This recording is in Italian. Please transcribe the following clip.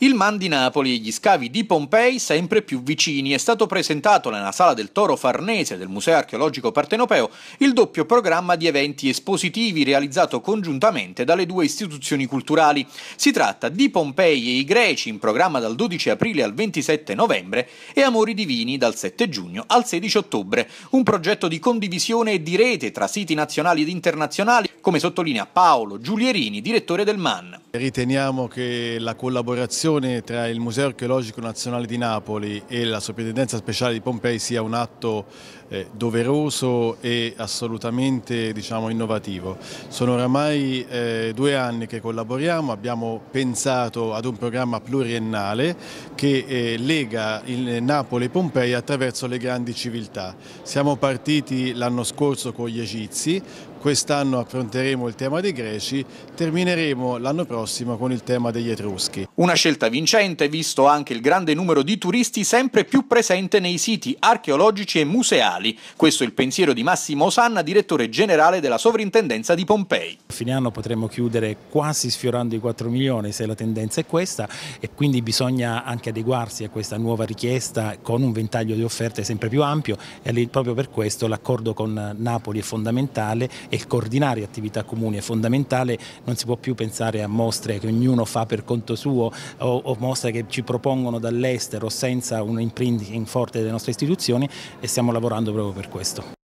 Il Man di Napoli e gli scavi di Pompei sempre più vicini. È stato presentato nella sala del Toro Farnese del Museo Archeologico Partenopeo il doppio programma di eventi espositivi realizzato congiuntamente dalle due istituzioni culturali. Si tratta di Pompei e i Greci in programma dal 12 aprile al 27 novembre e Amori Divini dal 7 giugno al 16 ottobre, un progetto di condivisione e di rete tra siti nazionali ed internazionali, come sottolinea Paolo Giulierini, direttore del Man. Riteniamo che la collaborazione collaborazione tra il Museo Archeologico Nazionale di Napoli e la Soprintendenza Speciale di Pompei sia un atto eh, doveroso e assolutamente diciamo, innovativo. Sono oramai eh, due anni che collaboriamo, abbiamo pensato ad un programma pluriennale che eh, lega Napoli e Pompei attraverso le grandi civiltà. Siamo partiti l'anno scorso con gli Egizi, quest'anno affronteremo il tema dei Greci, termineremo l'anno prossimo con il tema degli Etruschi. Una scelta scelta vincente visto anche il grande numero di turisti sempre più presente nei siti archeologici e museali. Questo è il pensiero di Massimo Osanna, direttore generale della sovrintendenza di Pompei. A Fine anno potremmo chiudere quasi sfiorando i 4 milioni se la tendenza è questa e quindi bisogna anche adeguarsi a questa nuova richiesta con un ventaglio di offerte sempre più ampio e proprio per questo l'accordo con Napoli è fondamentale e il coordinare attività comuni è fondamentale, non si può più pensare a mostre che ognuno fa per conto suo o, o mostre che ci propongono dall'estero senza un imprinting forte delle nostre istituzioni e stiamo lavorando proprio per questo.